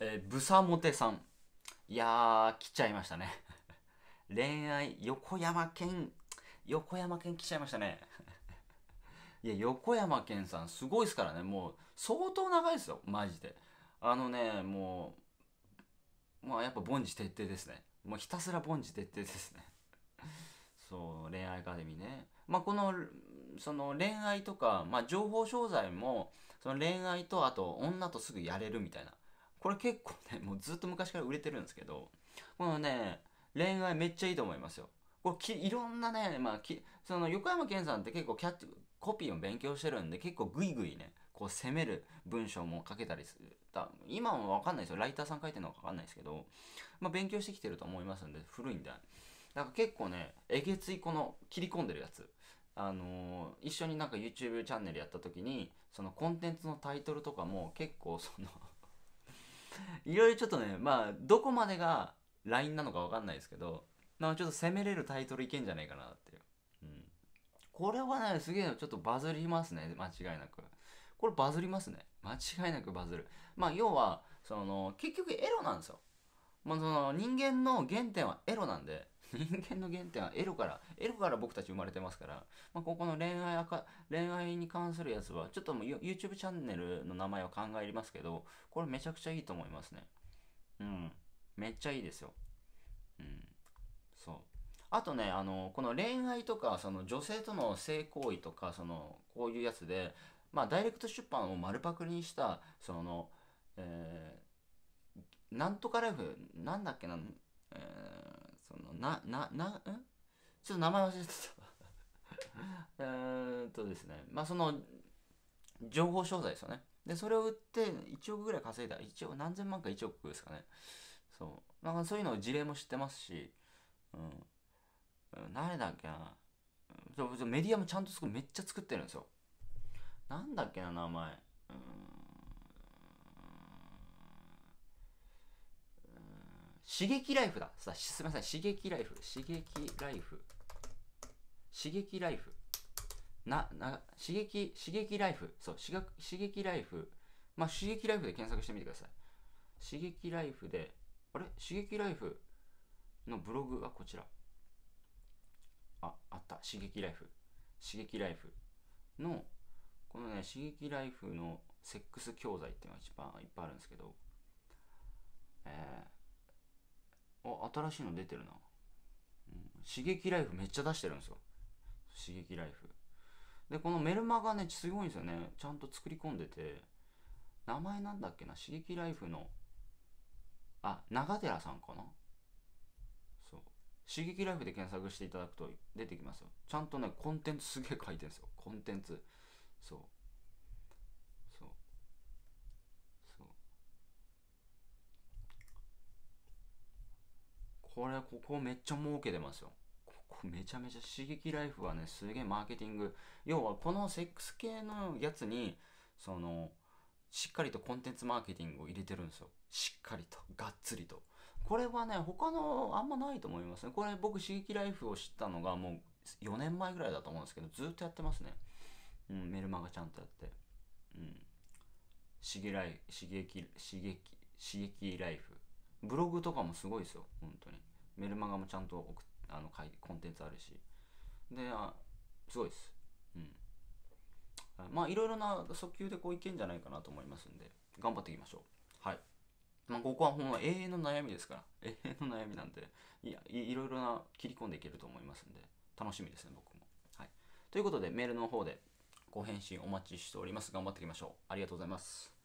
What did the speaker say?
えー、ブサモテさん。いやー、来ちゃいましたね。恋愛、横山健、横山健来ちゃいましたね。いや、横山健さん、すごいですからね。もう、相当長いですよ、マジで。あのね、もう、まあ、やっぱ、凡事徹底ですね。もう、ひたすら凡事徹底ですね。そう、恋愛アカデミーね。まあ、この、その恋愛とか、まあ、情報商材も、その恋愛と、あと、女とすぐやれるみたいな。これ結構ね、もうずっと昔から売れてるんですけど、このね、恋愛めっちゃいいと思いますよ。これきいろんなね、まあ、きその横山健さんって結構キャッチコピーを勉強してるんで結構グイグイねこう攻める文章も書けたりする今はわかんないですよライターさん書いてるのかわかんないですけど、まあ、勉強してきてると思いますんで古いんでだから結構ねえげついこの切り込んでるやつあのー、一緒になんか YouTube チャンネルやった時にそのコンテンツのタイトルとかも結構そのいろいろちょっとねまあどこまでが LINE なのか分かんないですけどなんちょっと攻めれるタイトルいけんじゃないかなっていう、うん、これはねすげえちょっとバズりますね間違いなくこれバズりますね間違いなくバズるまあ要はその結局エロなんですよ、まあ、その人間の原点はエロなんで 人間の原点はエロから、エロから僕たち生まれてますから、まあ、ここの恋愛赤、恋愛に関するやつは、ちょっともう YouTube チャンネルの名前を考えますけど、これめちゃくちゃいいと思いますね。うん。めっちゃいいですよ。うん。そう。あとね、あの、この恋愛とか、その女性との性行為とか、その、こういうやつで、まあ、ダイレクト出版を丸パクリにした、その、えー、なんとかライフ、なんだっけな、えーそのなななんちょっと名前忘れてた えっとですねまあその情報商材ですよねでそれを売って1億ぐらい稼いだ1億何千万か1億ですかねそうなんかそういうの事例も知ってますしうん誰だっけなメディアもちゃんとめっちゃ作ってるんですよなんだっけな名前刺激ライフだ。さすみません。刺激ライフ。刺激ライフ。刺激ライフ。な、な、刺激、刺激ライフ。そう、刺激ライフ。まあ、刺激ライフで検索してみてください。刺激ライフで、あれ刺激ライフのブログはこちら。あ、あった。刺激ライフ。刺激ライフの、このね、刺激ライフのセックス教材っていうのが一番いっぱいあるんですけど、えー、新しいの出てるな、うん、刺激ライフめっちゃ出してるんですよ刺激ライフでこのメルマガねすごいんですよねちゃんと作り込んでて名前なんだっけな刺激ライフのあ長寺さんかなそう刺激ライフで検索していただくと出てきますよちゃんとねコンテンツすげえ書いてるんですよコンテンツそうこれはここめっちゃ儲けてますよここめちゃめちゃ刺激ライフはねすげえマーケティング要はこのセックス系のやつにそのしっかりとコンテンツマーケティングを入れてるんですよしっかりとがっつりとこれはね他のあんまないと思いますねこれ僕刺激ライフを知ったのがもう4年前ぐらいだと思うんですけどずっとやってますね、うん、メルマガちゃんとやってうん刺激刺激刺激刺激ライフブログとかもすごいですよ本当にメルマガもちゃんとあのコンテンツあるしであすごいですうんまあいろいろな訴求でこういけんじゃないかなと思いますんで頑張っていきましょうはいまあ、ここはほんま永遠の悩みですから 永遠の悩みなんでいやいろいろな切り込んでいけると思いますんで楽しみですね僕もはいということでメールの方でご返信お待ちしております頑張っていきましょうありがとうございます